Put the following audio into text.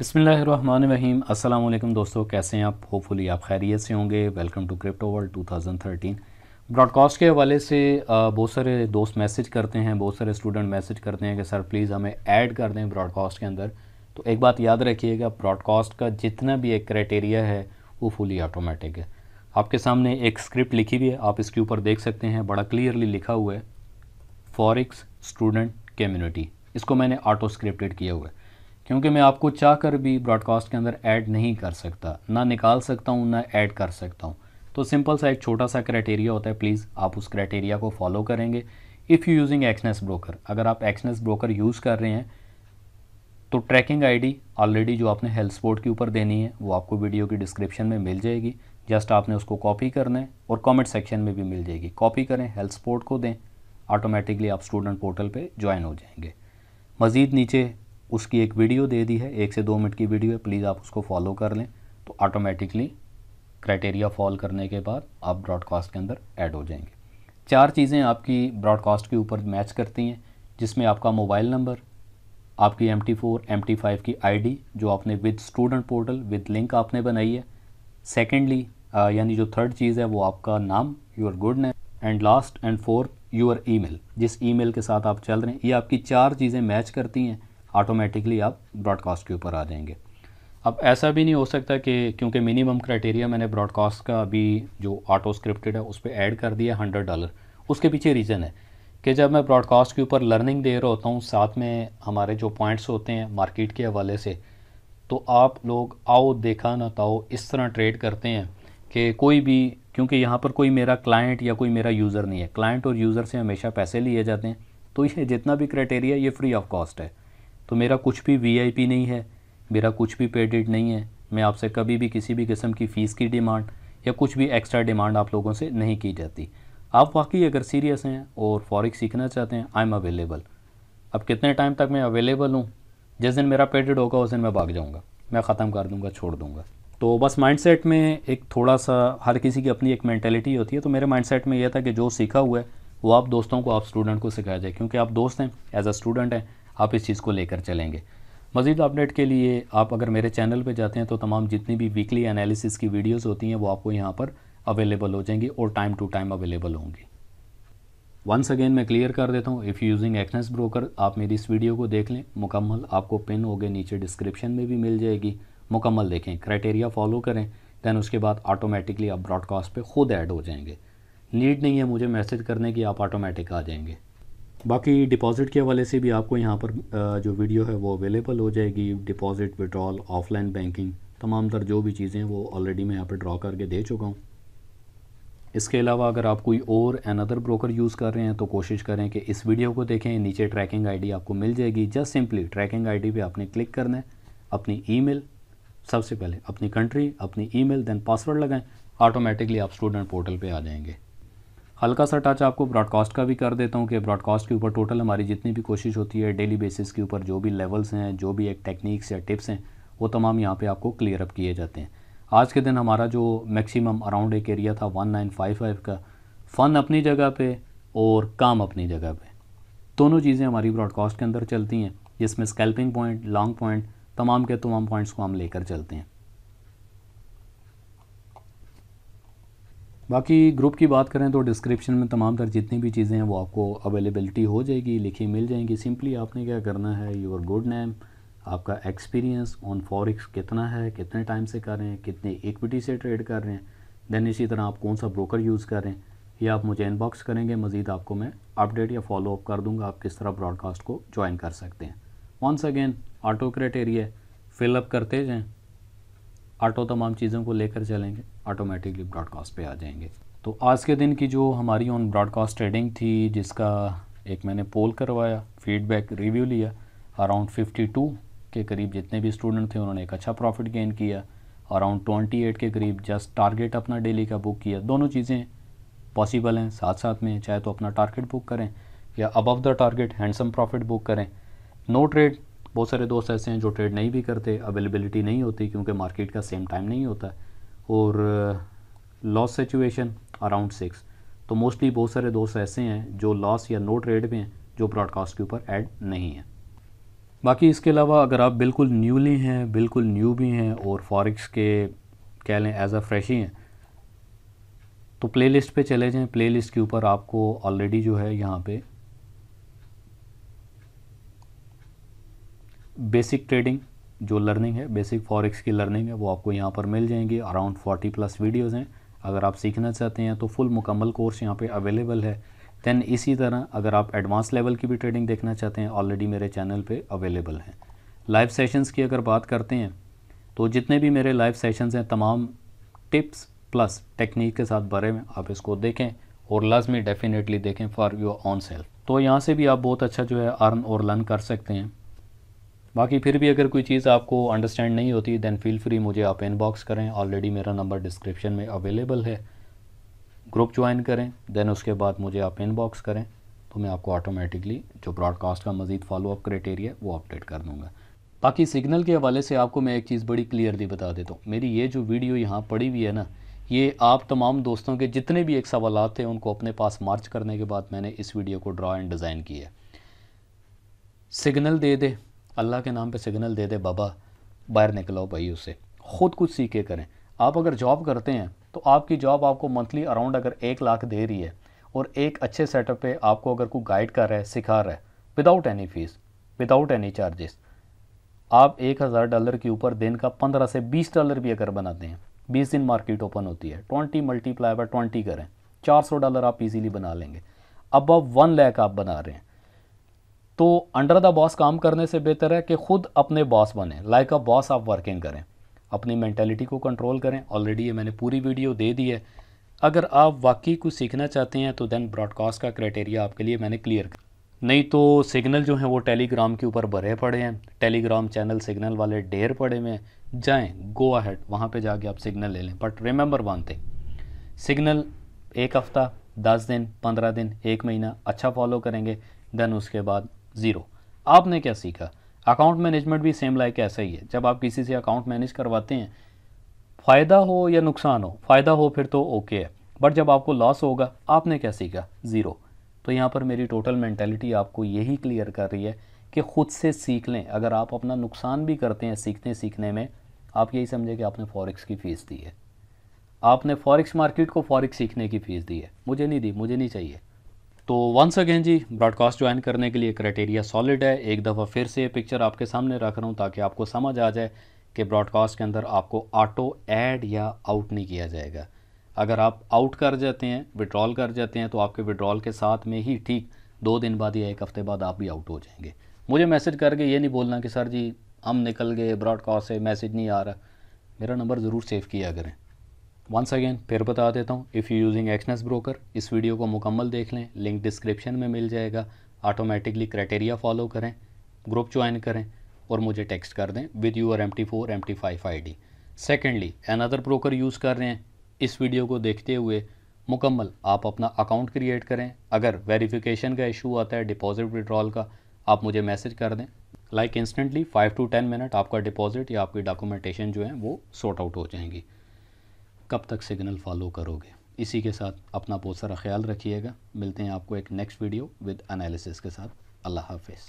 बसमीम अल्लाम दोस्तों कैसे हैं आप होपफुली आप खैरियत से होंगे welcome to crypto world 2013 broadcast के हवाले से बहुत सारे दोस्त मैसेज करते हैं बहुत सारे स्टूडेंट मैसेज करते हैं कि सर प्लीज़ हमें ऐड कर दें ब्रॉडकास्ट के अंदर तो एक बात याद रखिएगा ब्रॉडकास्ट का जितना भी एक क्राइटेरिया है वो फुली ऑटोमेटिक है आपके सामने एक स्क्रिप्ट लिखी हुई है आप इसके ऊपर देख सकते हैं बड़ा क्लियरली लिखा हुआ है फॉरिक्स स्टूडेंट कम्युनिटी इसको मैंने ऑटो स्क्रिप्टेड किया हुआ है क्योंकि मैं आपको चाह कर भी ब्रॉडकास्ट के अंदर ऐड नहीं कर सकता ना निकाल सकता हूँ ना ऐड कर सकता हूँ तो सिंपल सा एक छोटा सा क्राइटेरिया होता है प्लीज़ आप उस क्राइटेरिया को फॉलो करेंगे if you using Exness broker अगर आप एक्सनेस ब्रोकर यूज़ कर रहे हैं तो ट्रैकिंग आईडी ऑलरेडी जो आपने हेल्थ स्पोर्ट के ऊपर देनी है वो आपको वीडियो की डिस्क्रिप्शन में मिल जाएगी जस्ट आपने उसको कॉपी करना है और कमेंट सेक्शन में भी मिल जाएगी कॉपी करें हेल्थ स्पोर्ट को दें ऑटोमेटिकली आप स्टूडेंट पोर्टल पे ज्वाइन हो जाएंगे मज़ीद नीचे उसकी एक वीडियो दे दी है एक से दो मिनट की वीडियो है प्लीज़ आप उसको फॉलो कर लें तो ऑटोमेटिकली क्राइटेरिया फॉल करने के बाद आप ब्रॉडकास्ट के अंदर ऐड हो जाएंगे चार चीज़ें आपकी ब्रॉडकास्ट के ऊपर मैच करती हैं जिसमें आपका मोबाइल नंबर आपकी M T four M T five की डी जो आपने with student portal with link आपने बनाई है सेकेंडली uh, यानी जो थर्ड चीज़ है वो आपका नाम your good name and last and fourth your email जिस ईमेल के साथ आप चल रहे हैं ये आपकी चार चीज़ें मैच करती हैं ऑटोमेटिकली आप ब्रॉडकास्ट के ऊपर आ जाएंगे अब ऐसा भी नहीं हो सकता कि क्योंकि मिनिमम क्राइटेरिया मैंने ब्रॉडकास्ट का अभी जो ऑटो स्क्रिप्टेड है उस पर ऐड कर दिया हंड्रेड डॉलर उसके पीछे रीज़न है कि जब मैं ब्रॉडकास्ट के ऊपर लर्निंग दे रहा होता हूँ साथ में हमारे जो पॉइंट्स होते हैं मार्केट के हवाले से तो आप लोग आओ देखा ना ताओ इस तरह ट्रेड करते हैं कि कोई भी क्योंकि यहाँ पर कोई मेरा क्लाइंट या कोई मेरा यूज़र नहीं है क्लाइंट और यूज़र से हमेशा पैसे लिए जाते हैं तो ये जितना भी क्राइटेरिया ये फ्री ऑफ कॉस्ट है तो मेरा कुछ भी वीआईपी नहीं है मेरा कुछ भी पेडिड नहीं है मैं आपसे कभी भी किसी भी किस्म की फ़ीस की डिमांड या कुछ भी एक्स्ट्रा डिमांड आप लोगों से नहीं की जाती आप वाकई अगर सीरियस हैं और फॉरिक सीखना चाहते हैं आई एम अवेलेबल अब कितने टाइम तक मैं अवेलेबल हूँ जिस दिन मेरा पेडिड होगा उस दिन मैं भाग जाऊँगा मैं ख़त्म कर दूँगा छोड़ दूँगा तो बस माइंडसेट में एक थोड़ा सा हर किसी की अपनी एक मैंटेलिटी होती है तो मेरे माइंडसेट में यह था कि जो सीखा हुआ है वो आप दोस्तों को आप स्टूडेंट को सिखाया जाए क्योंकि आप दोस्त हैं एज अ स्टूडेंट हैं आप इस चीज़ को लेकर चलेंगे मज़ीद अपडेट के लिए आप अगर मेरे चैनल पर जाते हैं तो तमाम जितनी भी वीकली एनालिसिस की वीडियोज़ होती हैं वो आपको यहाँ पर अवेलेबल हो जाएंगी और टाइम टू टाइम अवेलेबल होंगी वंस अगेन मैं क्लियर कर देता हूँ इफ़ यूजिंग एक्नेस ब्रोकर आप मेरी इस वीडियो को देख लें मुकम्मल आपको पिन हो गए नीचे डिस्क्रिप्शन में भी मिल जाएगी मुकम्मल देखें क्राइटेरिया फॉलो करें दैन उसके बाद ऑटोमेटिकली आप ब्रॉडकास्ट पे खुद ऐड हो जाएंगे नीड नहीं है मुझे मैसेज करने की आप ऑटोमेटिक आ जाएंगे बाकी डिपॉज़िट के हवाले से भी आपको यहाँ पर जो वीडियो है वो अवेलेबल हो जाएगी डिपॉज़िट विड्रॉल ऑफलाइन बैंकिंग तमाम तर जो भी चीज़ें वो ऑलरेडी मैं यहाँ पर ड्रा करके दे चुका हूँ इसके अलावा अगर आप कोई और अनदर ब्रोकर यूज़ कर रहे हैं तो कोशिश करें कि इस वीडियो को देखें नीचे ट्रैकिंग आईडी आपको मिल जाएगी जस्ट सिंपली ट्रैकिंग आईडी पे आपने क्लिक करना है अपनी ईमेल सबसे पहले अपनी कंट्री अपनी ईमेल देन पासवर्ड लगाएं ऑटोमेटिकली आप स्टूडेंट पोर्टल पे आ जाएंगे हल्का सा टच आपको ब्रॉडकास्ट का भी कर देता हूँ कि ब्रॉडकास्ट के ऊपर टोटल हमारी जितनी भी कोशिश होती है डेली बेसिस के ऊपर जो भी लेवल्स हैं जो भी एक टेक्निक्स या टिप्स हैं वो तमाम यहाँ पे आपको क्लियर अप किए जाते हैं आज के दिन हमारा जो मैक्सिमम अराउंड एक एरिया था 1955 का फ़न अपनी जगह पे और काम अपनी जगह पे दोनों चीज़ें हमारी ब्रॉडकास्ट के अंदर चलती हैं जिसमें स्कैल्पिंग पॉइंट लॉन्ग पॉइंट तमाम के तमाम पॉइंट्स को हम लेकर चलते हैं बाकी ग्रुप की बात करें तो डिस्क्रिप्शन में तमाम तर जितनी भी चीज़ें हैं वो आपको अवेलेबलिटी हो जाएगी लिखी मिल जाएंगी सिंपली आपने क्या करना है योर गुड नेम आपका एक्सपीरियंस ऑन फॉरिक्स कितना है कितने टाइम से कर रहे हैं कितने इक्विटी से ट्रेड कर रहे हैं देन इसी तरह आप कौन सा ब्रोकर यूज़ कर रहे हैं ये आप मुझे इनबॉक्स करेंगे मज़ीद आपको मैं अपडेट या फॉलोअप कर दूँगा आप किस तरह ब्रॉडकास्ट को ज्वाइन कर सकते हैं once again auto criteria fill up करते जाएँ ऑटो तमाम चीज़ों को लेकर चलेंगे ऑटोमेटिकली ब्रॉडकास्ट पे आ जाएंगे तो आज के दिन की जो हमारी ऑन ब्रॉडकास्ट ट्रेडिंग थी जिसका एक मैंने पोल करवाया फीडबैक रिव्यू लिया अराउंड 52 के करीब जितने भी स्टूडेंट थे उन्होंने एक अच्छा प्रॉफिट गेन किया अराउंड 28 के करीब जस्ट टारगेट अपना डेली का बुक किया दोनों चीज़ें पॉसिबल हैं साथ साथ में चाहे तो अपना टारगेट बुक करें या above the target handsome profit book करें नो ट्रेड बहुत सारे दोस्त ऐसे हैं जो ट्रेड नहीं भी करते अवेलेबिलिटी नहीं होती क्योंकि मार्केट का सेम टाइम नहीं होता और लॉस सिचुएशन अराउंड सिक्स तो मोस्टली बहुत सारे दोस्त ऐसे हैं जो लॉस या नो ट्रेड में हैं जो ब्रॉडकास्ट के ऊपर ऐड नहीं है बाकी इसके अलावा अगर आप बिल्कुल न्यूली हैं बिल्कुल न्यू भी हैं और फॉरिक्स के कह लें एज अ फ्रेश ही हैं तो प्लेलिस्ट पे चले जाएं प्लेलिस्ट के ऊपर आपको ऑलरेडी जो है यहाँ पे बेसिक ट्रेडिंग जो लर्निंग है बेसिक फॉरेक्स की लर्निंग है वो आपको यहाँ पर मिल जाएंगी अराउंड 40 प्लस वीडियोस हैं अगर आप सीखना चाहते हैं तो फुल मुकम्मल कोर्स यहाँ पे अवेलेबल है दैन इसी तरह अगर आप एडवांस लेवल की भी ट्रेडिंग देखना चाहते हैं ऑलरेडी मेरे चैनल पे अवेलेबल हैं लाइव सेशंस की अगर बात करते हैं तो जितने भी मेरे लाइव सेशंस हैं तमाम टिप्स प्लस टेक्निक के साथ भरे में आप इसको देखें और लाजमी डेफिनेटली देखें फॉर योर ऑन सेल्फ तो यहाँ से भी आप बहुत अच्छा जो है अर्न और लर्न कर सकते हैं बाकी फिर भी अगर कोई चीज़ आपको अंडरस्टैंड नहीं होती दैन फील फ्री मुझे आप इनबॉक्स करें ऑलरेडी मेरा नंबर डिस्क्रिप्शन में अवेलेबल है ग्रुप ज्वाइन करें दैन उसके बाद मुझे आप इनबॉक्स करें तो मैं आपको ऑटोमेटिकली जो ब्रॉडकास्ट का मज़ीद फॉलोअप क्राइटेरिया वो अपडेट कर दूँगा बाकी सिग्नल के हवाले से आपको मैं एक चीज़ बड़ी क्लियरली बता देता हूँ मेरी ये जो वीडियो यहाँ पड़ी हुई है ना ये आप तमाम दोस्तों के जितने भी एक सवाल थे उनको अपने पास मार्च करने के बाद मैंने इस वीडियो को ड्रा एंड डिज़ाइन किया सिग्नल दे दे अल्लाह के नाम पे सिग्नल दे दे बाबा बाहर निकलाओ भाई उससे ख़ुद कुछ सीखे करें आप अगर जॉब करते हैं तो आपकी जॉब आपको मंथली अराउंड अगर एक लाख दे रही है और एक अच्छे सेटअप पे आपको अगर कोई गाइड कर रहा है सिखा रहा है without any fees without any charges आप एक हज़ार डॉलर के ऊपर दिन का पंद्रह से बीस डॉलर भी अगर बनाते हैं बीस दिन मार्केट ओपन होती है ट्वेंटी मल्टीप्लाई बाय ट्वेंटी करें चार सौ डॉलर आप इजीली बना लेंगे अब आप वन लैख आप बना रहे हैं तो अंडर द बॉस काम करने से बेहतर है कि खुद अपने बॉस बने लाइक अ बॉस आप वर्किंग करें अपनी मैंटेलिटी को कंट्रोल करें ऑलरेडी ये मैंने पूरी वीडियो दे दी है अगर आप वाकई कुछ सीखना चाहते हैं तो देन ब्रॉडकास्ट का क्राइटेरिया आपके लिए मैंने क्लियर कर नहीं तो सिग्नल जो है वो टेलीग्राम के ऊपर भरे पड़े हैं टेलीग्राम चैनल सिग्नल वाले ढेर पड़े हुए हैं जाएँ गो अहेड वहाँ पे जाके आप सिग्नल ले लें but remember one thing signal एक हफ़्ता दस दिन पंद्रह दिन एक महीना अच्छा फॉलो करेंगे देन उसके बाद ज़ीरो आपने क्या सीखा अकाउंट मैनेजमेंट भी सेम लाइक ऐसा ही है जब आप किसी से अकाउंट मैनेज करवाते हैं फ़ायदा हो या नुकसान हो फ़ायदा हो फिर तो ओके है बट जब आपको लॉस होगा आपने क्या सीखा ज़ीरो तो यहाँ पर मेरी टोटल मैंटेलिटी आपको यही क्लियर कर रही है कि ख़ुद से सीख लें अगर आप अपना नुकसान भी करते हैं सीखने सीखने में आप यही समझे कि आपने फॉरेक्स की फ़ीस दी है आपने फॉरेक्स मार्केट को फॉरेक्स सीखने की फ़ीस दी है मुझे नहीं दी मुझे नहीं चाहिए तो वंस अगेन जी ब्रॉडकास्ट ज्वाइन करने के लिए क्राइटेरिया सॉलिड है एक दफ़ा फिर से पिक्चर आपके सामने रख रहा हूँ ताकि आपको समझ आ जाए कि ब्रॉडकास्ट के अंदर आपको ऑटो ऐड या आउट नहीं किया जाएगा अगर आप आउट कर जाते हैं विड्रॉल कर जाते हैं तो आपके विड्रॉल के साथ में ही ठीक दो दिन बाद या एक हफ़्ते बाद आप भी आउट हो जाएंगे मुझे मैसेज करके ये नहीं बोलना कि सर जी हम निकल गए ब्रॉडकास्ट से मैसेज नहीं आ रहा मेरा नंबर ज़रूर सेव किया करें वंस अगेन फिर बता देता हूँ if you using Exness broker इस वीडियो को मुकम्मल देख लें लिंक डिस्क्रिप्शन में मिल जाएगा ऑटोमेटिकली क्राइटेरिया फॉलो करें ग्रुप ज्वाइन करें और मुझे टेक्स्ट कर दें with your M T four M T five I D secondly another broker use कर रहे हैं इस वीडियो को देखते हुए मुकम्मल आप अपना अकाउंट क्रिएट करें अगर वेरीफिकेशन का इशू आता है डिपॉजिट विड्रॉल का आप मुझे मैसेज कर दें like instantly five to ten minute आपका डिपॉजिट या आपकी डॉक्यूमेंटेशन जो है वो सॉर्ट आउट हो जाएंगी कब तक सिग्नल फॉलो करोगे इसी के साथ अपना बहुत सारा ख्याल रखिएगा मिलते हैं आपको एक नेक्स्ट वीडियो विद एनालिसिस के साथ अल्लाह हाफिज़